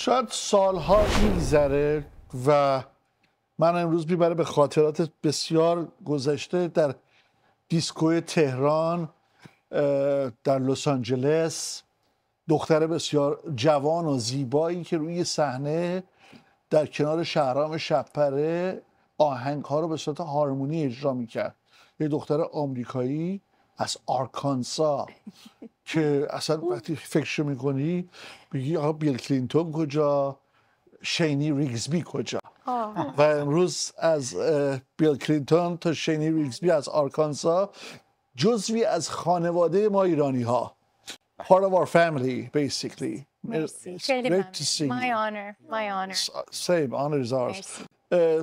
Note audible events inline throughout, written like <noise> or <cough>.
شاید سالها میگذره و من امروز میبره به خاطرات بسیار گذشته در دیسکوی تهران در لس آنجلس دختر بسیار جوان و زیبایی که روی صحنه در کنار شهرام شپره آهنگ ها رو به صورت هارمونی اجرا میکرد یه دختر آمریکایی از آرکانسا که اصلا وقتی فکرش میکنی میگی آقا بیل کلینتون کجا شینی ریگزبی کجا آه. و امروز از بیل کلینتون تا شینی ریگزبی از آرکانسا جزوی از خانواده ما ایرانی ها part of our family basically مرسی. great to see My honor, Same, honor is ours.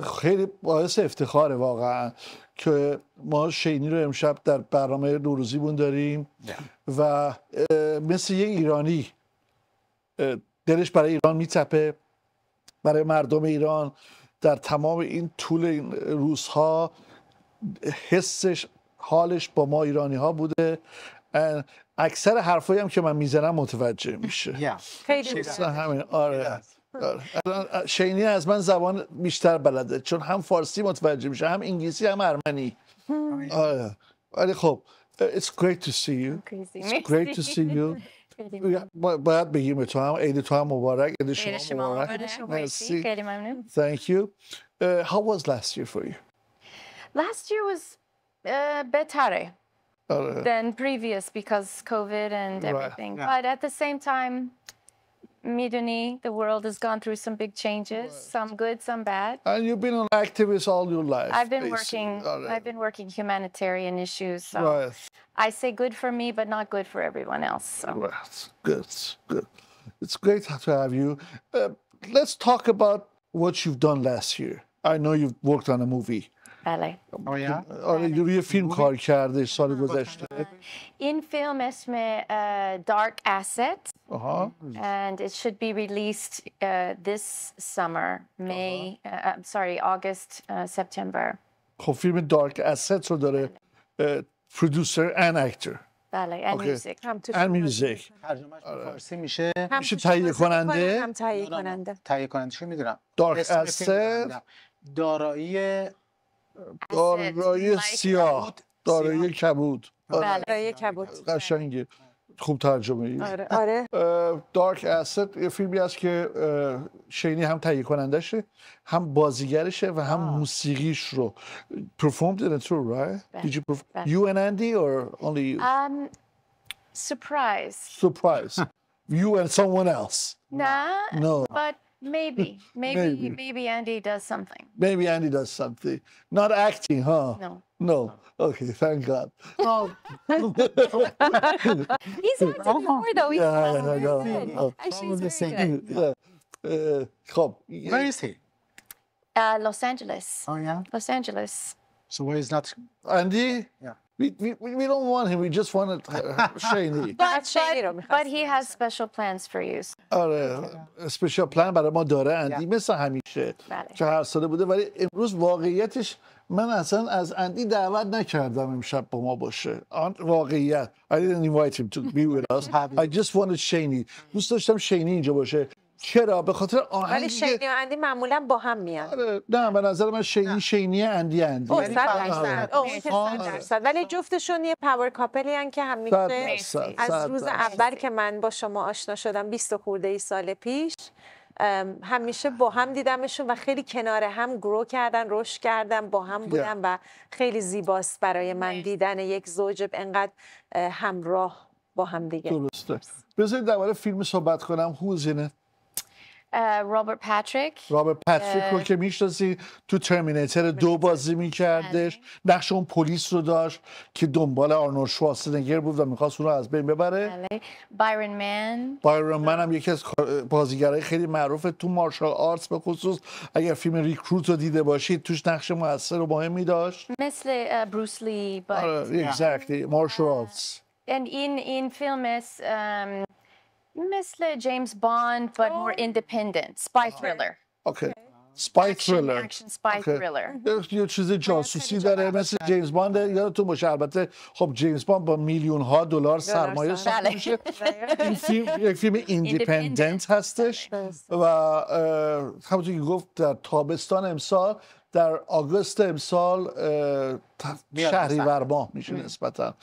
خیلی باعث افتخاره واقعا که ما شینی رو امشب در برنامه بون داریم و مثل یه ایرانی دلش برای ایران میتپه برای مردم ایران در تمام این طول این روزها حسش حالش با ما ایرانی ها بوده اکثر حرفایی هم که من میزنم متوجه میشه خیلی همین آره الان شینی از من زبان بیشتر بلده چون هم فارسی متوجه میشه هم انگلیسی هم ارمنی آره ولی خب it's great to see you it's great to see you باید بگیم تو هم عید تو هم مبارک عید شما مبارک مرسی خیلی ممنون thank you how was last year for you last year was better than previous because covid and everything but at the same time Miduni, the world has gone through some big changes, right. some good, some bad. And you've been an activist all your life. I've been basically. working. Right. I've been working humanitarian issues. So right. I say good for me, but not good for everyone else. So. Right. Good. Good. It's great to have you. Uh, let's talk about what you've done last year. I know you've worked on a movie. بله آره بله. روی فیلم کار کرده سال گذشته این فیلم اسم Dark Asset آها and it should be released this summer May I'm sorry August September خب فیلم Dark Asset رو داره پرودوسر بله. and actor بله and music ان میوزیک ترجمهش فارسی میشه میشه تهیه کننده هم تهیه کننده تهیه میدونم دارک اسست دارایی دارایی سیاه دارایی کبود دارایی کبود بله. قشنگه خوب ترجمه ای آره آره دارک اسد یه فیلمی است که شینی هم تهیه کننده شه، هم بازیگرشه و هم آه. موسیقیش رو performed in تو right یو بله. did you perform بله. you and Andy or only you um surprise surprise <laughs> you and someone else no no Maybe, maybe, maybe, maybe, Andy does something. Maybe Andy does something. Not acting, huh? No. No. Okay, thank God. No. <laughs> He's acted before, though. He's yeah, I know. No. Oh. Actually, he's same. Good. Yeah. Uh, Rob, where is he? Uh, Los Angeles. Oh yeah. Los Angeles. So where is that? Andy. Yeah. We, we, we don't want him. We just wanted uh, Shaney <laughs> but, but, but he has special plans for you. آره اسپیشال پلان برای ما داره اندی مثل همیشه بله. که هر ساله بوده ولی امروز واقعیتش من اصلا از اندی دعوت نکردم امشب با ما باشه آن واقعیت I didn't invite him to be with us <laughs> I just wanted Shaney دوست داشتم شینی اینجا باشه چرا به خاطر آهنگ ولی شینی و اندی معمولا با هم میان آره نه به نظر من شینی شینی اندی اندی یعنی آره. آره. آره. ولی جفتشون یه پاور کاپلی ان که هم از روز اول که من با شما آشنا شدم 20 خورده ای سال پیش همیشه با هم دیدمشون و خیلی کنار هم گرو کردن روش کردن با هم بودن و خیلی زیباست برای من دیدن یک زوج انقدر همراه با هم دیگه درسته بذارید درباره فیلم صحبت کنم هوزینه رابرت پاتریک رابرت پاتریک رو که میشناسی تو ترمینیتر دو بازی میکردش بله. نقش اون پلیس رو داشت که دنبال آرنولد شوارزنگر بود و میخواست اون رو از بین ببره بایرن من بایرن من هم یکی از بازیگرای خیلی معروف تو مارشال آرتس به خصوص اگر فیلم ریکروت رو دیده باشید توش نقش موثر و مهمی داشت مثل بروس لی آره مارشال آرتس این این فیلم مثل جیمز باند but more oh. independent spy thriller اوکی سپای تریلر یه چیز جاسوسی داره مثل جیمز باند یادتون باشه البته خب جیمز باند با میلیون ها دلار سرمایه ساخته میشه <laughs> بله. این فیلم یک فیلم ایندیپندنت هستش بله. و همونطور که گفت در تابستان امسال در آگوست امسال شهری ماه میشه نسبتا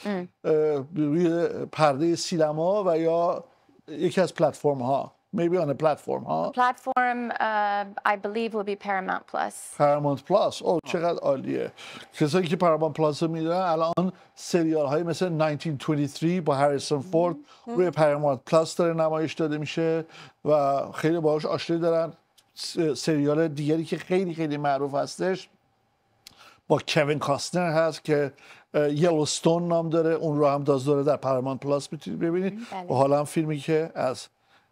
روی پرده سینما و یا یکی از پلتفرم ها maybe on ها پلتفرم، uh, I believe will be Paramount Plus او oh, چقدر عالیه کسایی که Paramount پلاس رو میدونن الان سریال های مثل 1923 با هریسون فورد روی Paramount پلاس داره نمایش داده میشه و خیلی باهاش آشنایی دارن سریال دیگری که خیلی خیلی معروف هستش با کوین کاستنر هست که یلوستون نام داره اون رو هم داز داره در پرمان پلاس میتونید ببینید و حالا هم فیلمی که از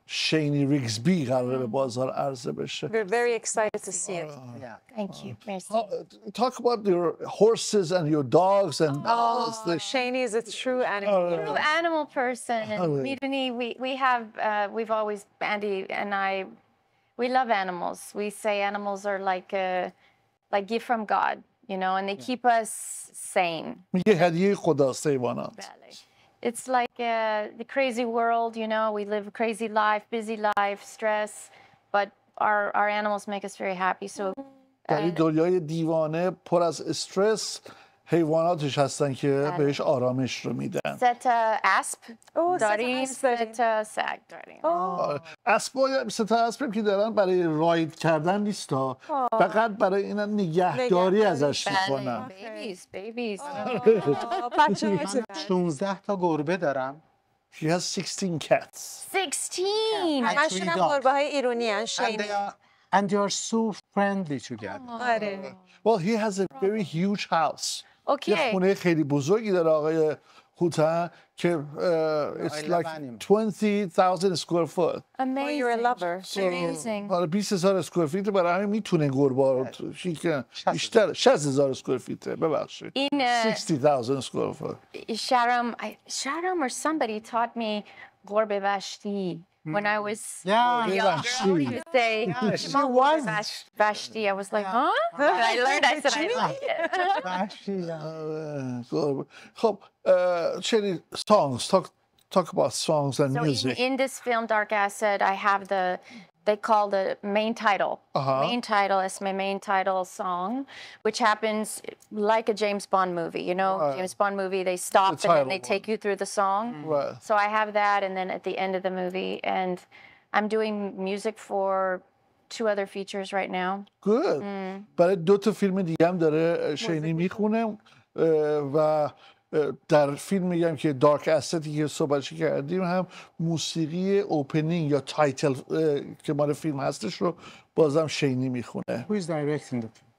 شینی ریگزبی قراره به بازار عرضه بشه We're very excited to see it. Yeah. Thank you. Merci. Talk about your horses and your dogs and oh, the... Shani is a true animal. Uh, true animal person. And uh, oh, Midani, we we have uh, we've always Andy and I we love animals. We say animals are like a like gift from God you know, and they keep us sane. It's like uh, the crazy world, you know, we live a crazy life, busy life, stress, but our, our animals make us very happy. So در این دنیای دیوانه پر از استرس حیواناتش هستن که بله. بهش آرامش رو میدن ست اسپ داریم ست سگ داریم اسب ست اسب که دارن برای راید کردن نیستا فقط برای این نگهداری ازش بله. میکنن بیبیز بیبیز 16 <laughs> تا گربه دارم She has 16 cats. 16. همشون هم گربه های ایرانی هن شینی. And they are so friendly together. آره. Well, he has a very huge house. اوکی. یه خونه خیلی بزرگی داره آقای هوتا که uh, it's like 20,000 square foot. Amazing. 20000 اسکوئر فیت برای همین میتونه گربار که بیشتر 60000 اسکوئر فیت ببخشید. 60000 اسکوئر فوت. شرم شرم or somebody taught me گربه وشتی Mm. when I was yeah, younger, yeah. you say yeah, she was Vash- Vashti. I was like, yeah. huh? <laughs> And I learned. I said I like it. <laughs> Vashti. Uh, good. Oh, hope, uh, Jenny, songs. Talk talk about songs and so music. In, in this film, Dark Acid, I have the they call the main title. Uh-huh. Main title is my main title song, which happens like a James Bond movie. You know, right. James Bond movie, they stop the and then they one. take you through the song. Mm-hmm. Right. So I have that, and then at the end of the movie, and I'm doing music for two other features right now. Good. Mm. برای دو تا فیلم دیگه هم داره شینی میخونه و در فیلم میگم که دارک استی که صحبتش کردیم هم موسیقی اوپنینگ یا تایتل که مال فیلم هستش رو بازم شینی میخونه Who is directing the film?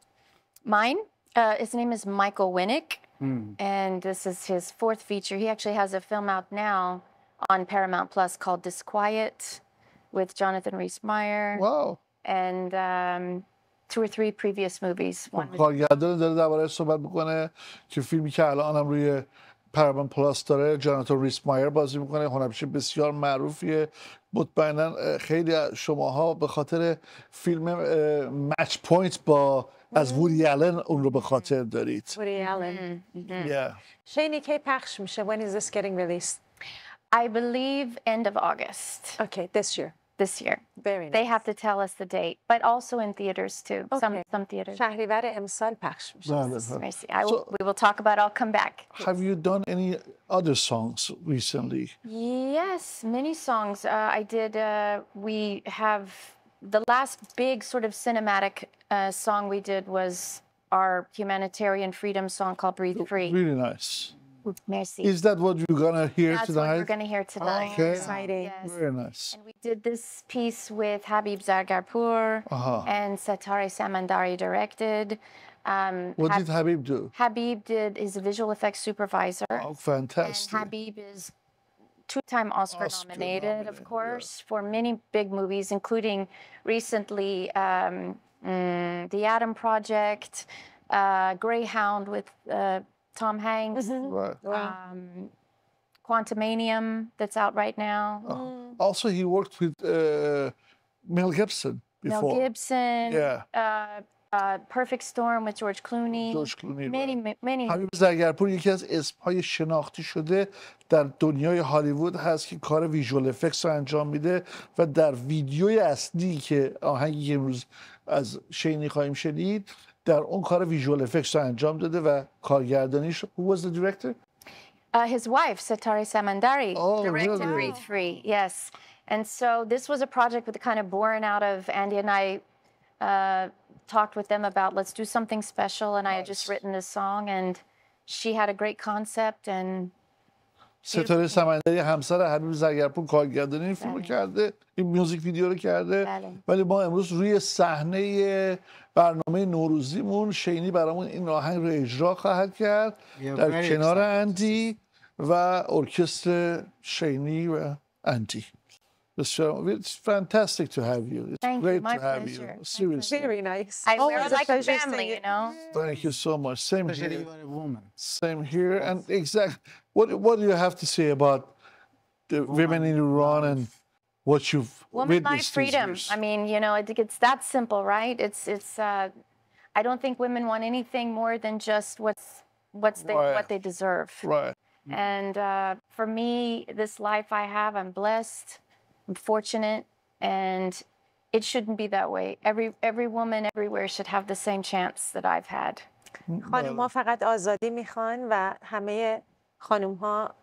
Mine. Uh, his name is Michael Winnick mm. and this is his fourth feature. He actually has a film out now on Paramount Plus called Disquiet with Jonathan Rhys Meyer. Wow. And um, two or خب، کارگردان داره درباره صحبت میکنه که فیلمی که الان هم روی پرامن پلاس داره جاناتان ریس مایر بازی میکنه هنرپیشه بسیار معروفیه مطمئنا خیلی شماها به خاطر فیلم مچ پوینت با از وودی الن اون رو به خاطر دارید پخش میشه I end of this this year. Very nice. They have to tell us the date, but also in theaters too. Okay. Some some theaters. Şahrivare Emsal paks. Mercy. I will, so, we will talk about. I'll come back. Have you done any other songs recently? Yes, many songs. Uh, I did. Uh, we have the last big sort of cinematic uh, song we did was our humanitarian freedom song called "Breathe oh, Free." Really nice. Merci. Is that what you're going to hear That's tonight? That's what we're going to hear tonight. Oh, okay. Exciting. Yes. Very nice. And we did this piece with Habib Zargarpur uh -huh. and Satari Samandari directed. Um, what Hab did Habib do? Habib did is a visual effects supervisor. Oh, fantastic. And Habib is two-time Oscar, Oscar nominated, nominated, of course, yeah. for many big movies, including recently um, mm, The Atom Project, uh, Greyhound with uh, Tom Hanks. mm-hmm. Right. Wow. Um, Quantumanium that's out right now. Oh. Mm. Also, he worked with uh, Mel Gibson before. Mel Gibson. Yeah. Uh, uh, Perfect Storm with George Clooney. George Clooney. Many, many. حبیب زرگرپور یکی از اسمهای شناخته شده در دنیای هالیوود هست که کار ویژوال افکس رو انجام میده و در ویدیوی اصلی که آهنگی که امروز از شینی خواهیم شنید در اون کار ویژوال افکتس رو انجام داده و کارگردانیش Who was the director? Uh, his wife, Satari Samandari, oh, directed really? Breathe Free. Yes, and so this was a project with kind of born out of Andy and I uh, talked with them about let's do something special, and nice. I had just written this song, and she had a great concept, and ستاره سمندری همسر حبیب زرگرپور کارگردانی این فیلم بله. کرده این میوزیک ویدیو رو کرده بله. ولی ما امروز روی صحنه برنامه نوروزیمون شینی برامون این آهنگ رو اجرا خواهد کرد در کنار اندی و ارکستر شینی و اندی the show. It's fantastic to have you. It's Thank great you. My to have pleasure. you. Seriously. Very nice. I Always like a family, you know. Thank you so much. Same Especially here. You are a woman. Same here. And exactly what what do you have to say about the woman women in Iran and what you've woman life freedom. I mean, you know, it's that simple, right? It's it's uh, I don't think women want anything more than just what's what's they, what they deserve. Right. And uh, for me, this life I have, I'm blessed. I'm fortunate, and it shouldn't be that way. Every every woman everywhere should have the same chance that I've had. خانم ها فقط آزادی میخوان و همه خانم ها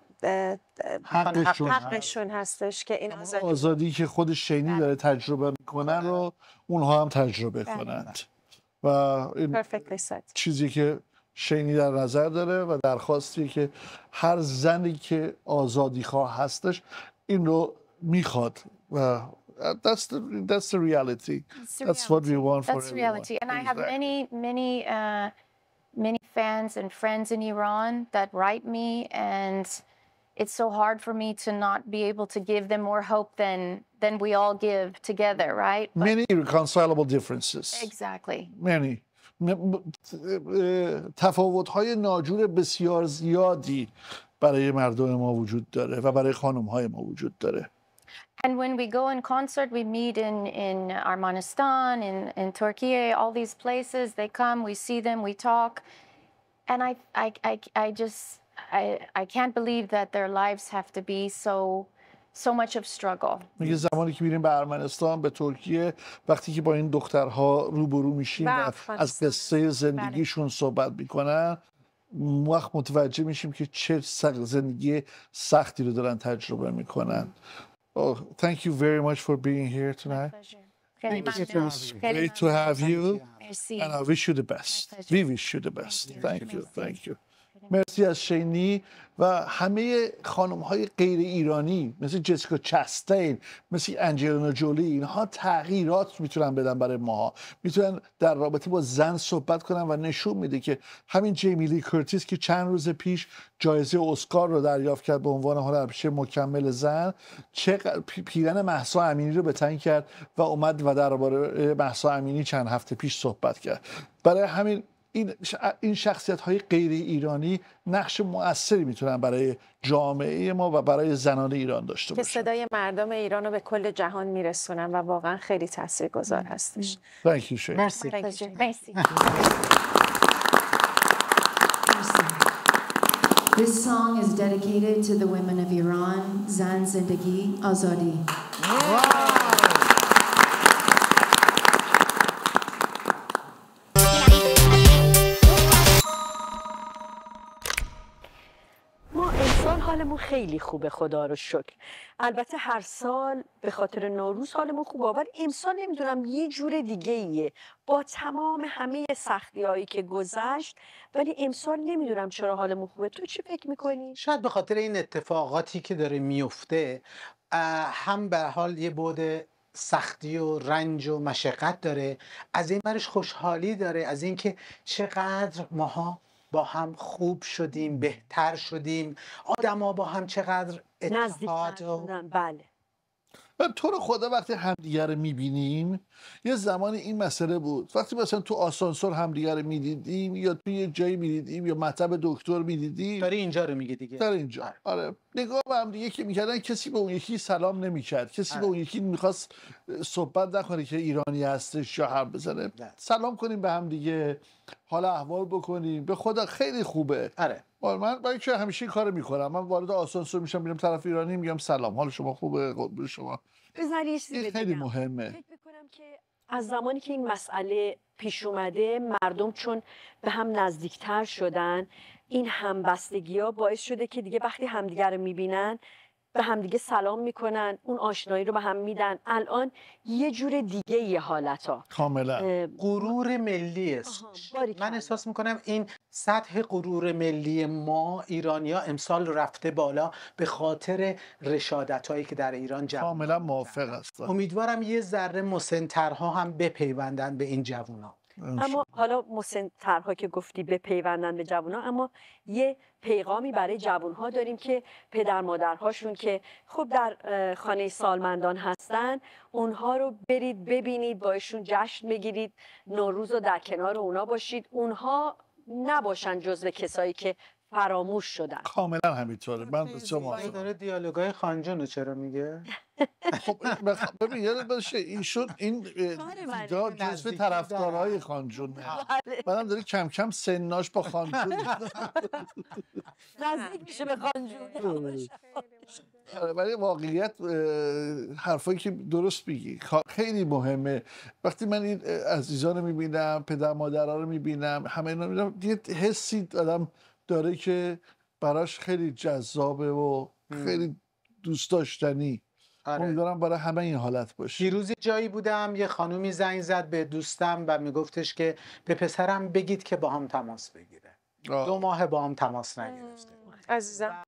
حقشون, حقشون هستش که این آزادی, آزادی که خود شینی داره بله. تجربه میکنن رو بله. اونها هم تجربه بله. کنند و این چیزی که شینی در نظر داره و درخواستی که هر زنی که آزادی خواه هستش این رو michot. Well, uh, that's the that's the reality. That's, that's what we want for That's everyone. reality. And exactly. I have many many uh, many fans and friends in Iran that write me, and it's so hard for me to not be able to give them more hope than than we all give together, right? But many irreconcilable differences. Exactly. Many. Uh, تفاوت‌های ناجور بسیار زیادی برای مردم ما وجود داره و برای خانم‌های ما وجود داره. And when we go in concert, we meet in, in Armanistan, in, in Turkey, all these places. They come, we see them, we talk. And I, I, I, I just, I, I can't believe that their lives have to be so so much of struggle. میگه زمانی که میریم به ارمنستان به ترکیه وقتی که با این دخترها روبرو میشیم و از قصه زندگیشون صحبت میکنن وقت متوجه میشیم که چه زندگی سختی رو دارن تجربه میکنن Oh, thank you very much for being here tonight. Thank you. It was great to have you. And I wish you the best. We wish you the best. Thank you. Thank you. مرسی از شینی و همه خانم های غیر ایرانی مثل جسیکا چستین مثل انجلینا جولی اینها تغییرات میتونن بدن برای ماها میتونن در رابطه با زن صحبت کنن و نشون میده که همین جیمیلی کرتیس که چند روز پیش جایزه اسکار رو دریافت کرد به عنوان هنرپیشه مکمل زن چقدر پیرن محسا امینی رو به تنگ کرد و اومد و درباره محسا امینی چند هفته پیش صحبت کرد برای همین این این شخصیت های غیر ایرانی نقش موثری میتونن برای جامعه ما و برای زنان ایران داشته باشن که صدای مردم ایران رو به کل جهان میرسونن و واقعا خیلی تاثیرگذار هستش مرسی مرسی This song is dedicated to the women of Iran, Zan Zindagi Azadi. حالمون خیلی خوبه خدا رو شکر البته هر سال به خاطر نوروز حالمون خوبه ولی امسال نمیدونم یه جور دیگه ایه با تمام همه سختی هایی که گذشت ولی امسال نمیدونم چرا حالمون خوبه تو چی فکر میکنی؟ شاید به خاطر این اتفاقاتی که داره میفته هم به حال یه بود سختی و رنج و مشقت داره از این برش خوشحالی داره از اینکه چقدر ماها با هم خوب شدیم بهتر شدیم آدما با هم چقدر اتحاد و... بله تو رو خدا وقتی همدیگه رو میبینیم یه زمان این مسئله بود وقتی مثلا تو آسانسور همدیگه رو میدیدیم یا تو یه جایی میدیدیم یا مطب دکتر میدیدیم داری اینجا رو میگه دیگه داری اینجا آره, آره. نگاه به هم که میکردن کسی به اون یکی سلام نمیکرد کسی به اون آره. یکی میخواست صحبت نکنه که ایرانی هستش یا هم بزنه سلام کنیم به همدیگه دیگه حالا احوال بکنیم به خدا خیلی خوبه آره من که همیشه کار میکنم من وارد آسانسور میشم میرم طرف ایرانی میگم سلام حال شما خوبه قبول شما بذار خیلی مهمه فکر که از زمانی که این مسئله پیش اومده مردم چون به هم نزدیکتر شدن این همبستگی ها باعث شده که دیگه وقتی همدیگر رو میبینن به همدیگه سلام میکنن اون آشنایی رو به هم میدن الان یه جور دیگه یه حالت ها کاملا غرور ملی است من احساس میکنم این سطح غرور ملی ما ایرانیا امسال رفته بالا به خاطر رشادت هایی که در ایران جمع کاملا موافق است امیدوارم یه ذره مسنترها هم بپیوندن به این جوونا اما حالا مسنترها که گفتی به پیوندن به جوونا اما یه پیغامی برای ها داریم که پدر مادرهاشون که خب در خانه سالمندان هستن اونها رو برید ببینید باشون جشن بگیرید نوروز رو در کنار اونا باشید اونها نباشن جزو کسایی که فراموش شدن کاملا همینطوره من شما داره دیالوگای خانجون چرا میگه <laughs> خب ببین یاد باشه ایشون این دا <laughs> جزو طرفدارای خانجون بعدم بله. داره کم کم سناش با خانجون <laughs> نزدیک میشه به خانجون ولی واقعیت حرفایی که درست میگی خیلی مهمه وقتی من این عزیزان رو میبینم پدر مادرها رو میبینم همه اینا میبینم یه حسی آدم داره که براش خیلی جذابه و خیلی دوست داشتنی آره. امیدوارم برای همه این حالت باشه دیروز جایی بودم یه خانومی زنگ زد به دوستم و میگفتش که به پسرم بگید که با هم تماس بگیره دو ماه با هم تماس نگرفته عزیزم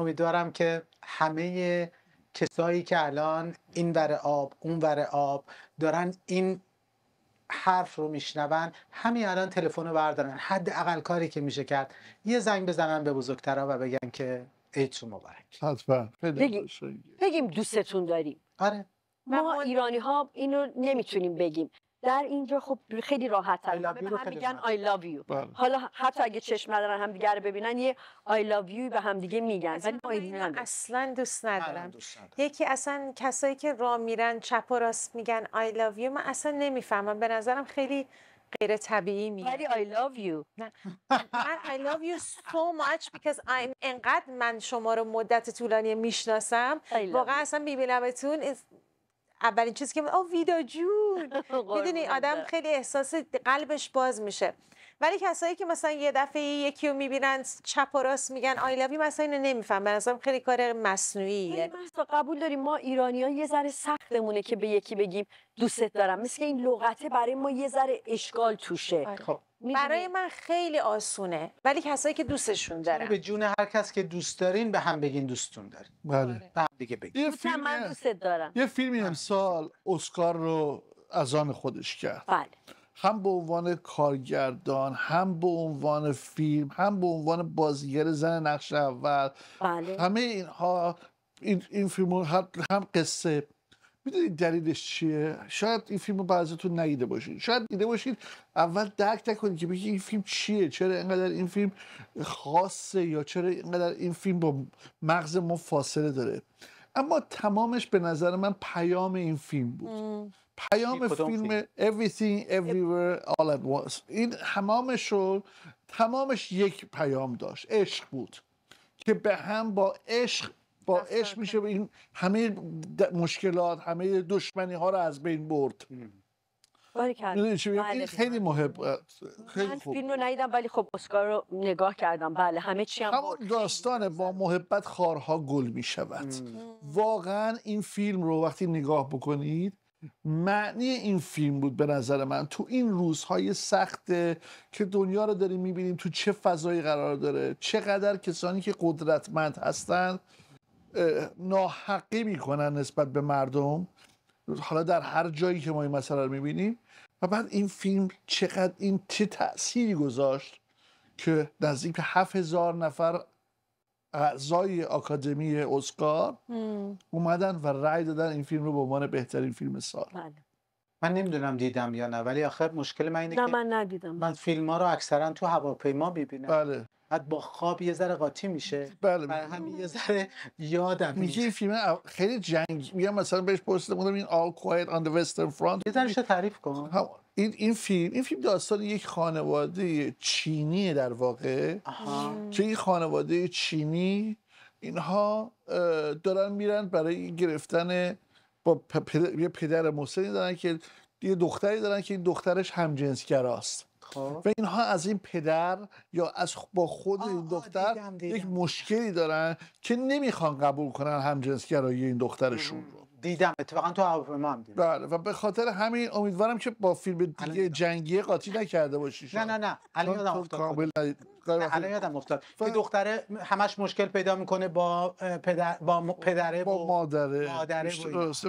امیدوارم که همه کسایی که الان این ور آب اون ور آب دارن این حرف رو میشنون همین الان تلفن رو بردارن حد اقل کاری که میشه کرد یه زنگ بزنن به بزرگترا و بگن که ایتون مبارک حتما بگیم. بگیم دوستتون داریم آره ما ایرانی ها اینو نمیتونیم بگیم در اینجا خب خیلی راحت تر به هم میگن I love you بله. حالا حتی اگه چشم ندارن هم دیگه رو ببینن یه I love you به هم دیگه میگن ولی اصلا دوست ندارم. یکی اصلا کسایی که را میرن چپ و راست میگن I love you من اصلا نمیفهمم به نظرم خیلی غیر طبیعی میاد ولی I love you من I love you so much because I'm انقدر من شما رو مدت طولانی میشناسم واقعا اصلا اتون اولین چیزی که او ویدا جون <laughs> میدونی آدم خیلی احساس قلبش باز میشه ولی کسایی که مثلا یه دفعه یکی رو میبینن چپ و راست میگن آی لوی مثلا اینو نمیفهم به نظرم خیلی کار مصنوعیه قبول داریم ما ها یه ذره سختمونه که به یکی بگیم دوستت دارم مثل این لغته برای ما یه ذره اشکال توشه خب برای من خیلی آسونه ولی کسایی که دوستشون دارم به جون هر کس که دوست دارین به هم بگین دوستون دارین بله به هم دیگه بگین یه فیلم من دوست دارم یه فیلمی بله. سال اسکار رو از آن خودش کرد بله هم به عنوان کارگردان هم به عنوان فیلم هم به عنوان بازیگر زن نقش اول بله. همه اینها این, این فیلم هم قصه میدونید دلیلش چیه شاید این فیلم رو بعضیتون ندیده باشید شاید دیده باشید اول درک نکنید که بگید این فیلم چیه چرا اینقدر این فیلم خاصه یا چرا اینقدر این فیلم با مغز ما فاصله داره اما تمامش به نظر من پیام این فیلم بود پیام فیلم Everything Everywhere All At Once این همامش رو تمامش یک پیام داشت عشق بود که به هم با عشق عشق میشه به این همه مشکلات همه دشمنی ها رو از بین برد این خیلی مهم خیلی من فیلم رو ندیدم ولی خب اسکار رو نگاه کردم بله همه چی هم همون داستان با محبت خارها گل می واقعا این فیلم رو وقتی نگاه بکنید معنی این فیلم بود به نظر من تو این روزهای سخته که دنیا رو داریم میبینیم تو چه فضایی قرار داره چقدر کسانی که قدرتمند هستند ناحقی میکنن نسبت به مردم حالا در هر جایی که ما این مسئله رو میبینیم و بعد این فیلم چقدر این چه تأثیری گذاشت که نزدیک به هفت هزار نفر اعضای اکادمی اسکار اومدن و رأی دادن این فیلم رو به عنوان بهترین فیلم سال بله. من نمیدونم دیدم یا نه ولی آخر مشکل من اینه که من ندیدم من فیلم ها رو اکثرا تو هواپیما میبینم بله. بعد با خواب یه ذره قاطی میشه بله برای همین یه ذره یادم میگه این فیلم خیلی جنگی میگم مثلا بهش پرسیده بودم این All Quiet on the Western Front یه ذره تعریف کن خب، این این فیلم این فیلم داستان یک خانواده چینیه در واقع آها. این خانواده چینی اینها دارن میرن برای گرفتن با پدر, یه پدر مسنی دارن که یه دختری دارن که این دخترش همجنسگراست خب. و اینها از این پدر یا از با خود این دختر یک مشکلی دارن که نمیخوان قبول کنن همجنسگرایی این دخترشون رو دیدم اتفاقا تو هواپیما هم دیدم بله و به خاطر همین امیدوارم که با فیلم دیگه جنگی قاطی نکرده باشی نه نه نه الان یادم افتاد الان یادم افتاد که دختره همش مشکل پیدا میکنه با پدر با پدره با, مادر مادره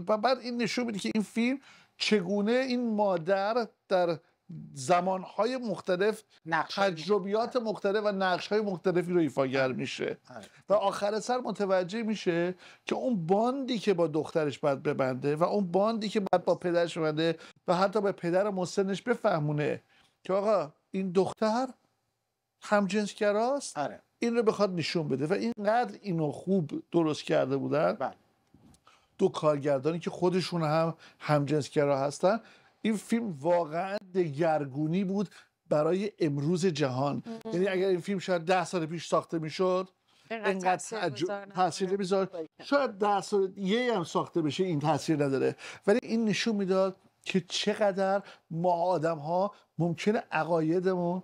و بعد این نشون میده که این فیلم چگونه این مادر در زمانهای مختلف تجربیات مختلف و نقشهای مختلفی رو ایفاگر آره. میشه آره. و آخر سر متوجه میشه که اون باندی که با دخترش باید ببنده و اون باندی که باید با پدرش ببنده و حتی به پدر مسنش بفهمونه که آقا این دختر همجنسگراست آره. این رو بخواد نشون بده و اینقدر اینو خوب درست کرده بودن بله. دو کارگردانی که خودشون هم همجنسگرا هستن این فیلم واقعا دگرگونی بود برای امروز جهان یعنی اگر این فیلم شاید ده سال پیش ساخته میشد اینقدر تاثیر نمیذار شاید ده سال یه هم ساخته بشه این تاثیر نداره ولی این نشون میداد که چقدر ما آدم ها ممکنه عقایدمون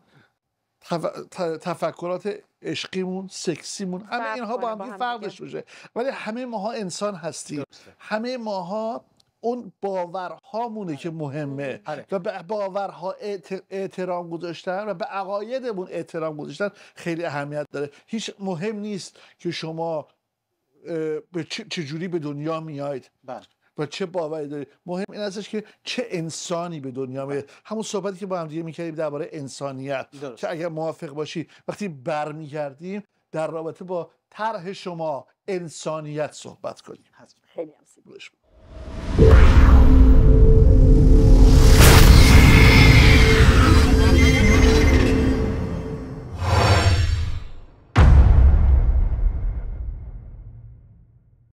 تفکرات عشقیمون سکسیمون همه اینها با هم فرق داشته ولی همه ماها انسان هستیم همه ماها اون باورهامونه که آره. مهمه آره. و به باورها احترام گذاشتن و به عقایدمون احترام گذاشتن خیلی اهمیت داره هیچ مهم نیست که شما به چجوری به دنیا میاید بله. و چه باوری دارید مهم این هستش که چه انسانی به دنیا میاد بله. همون صحبتی که با هم دیگه میکردیم درباره انسانیت که اگر موافق باشی وقتی برمیگردیم در رابطه با طرح شما انسانیت صحبت کنیم خیلی هم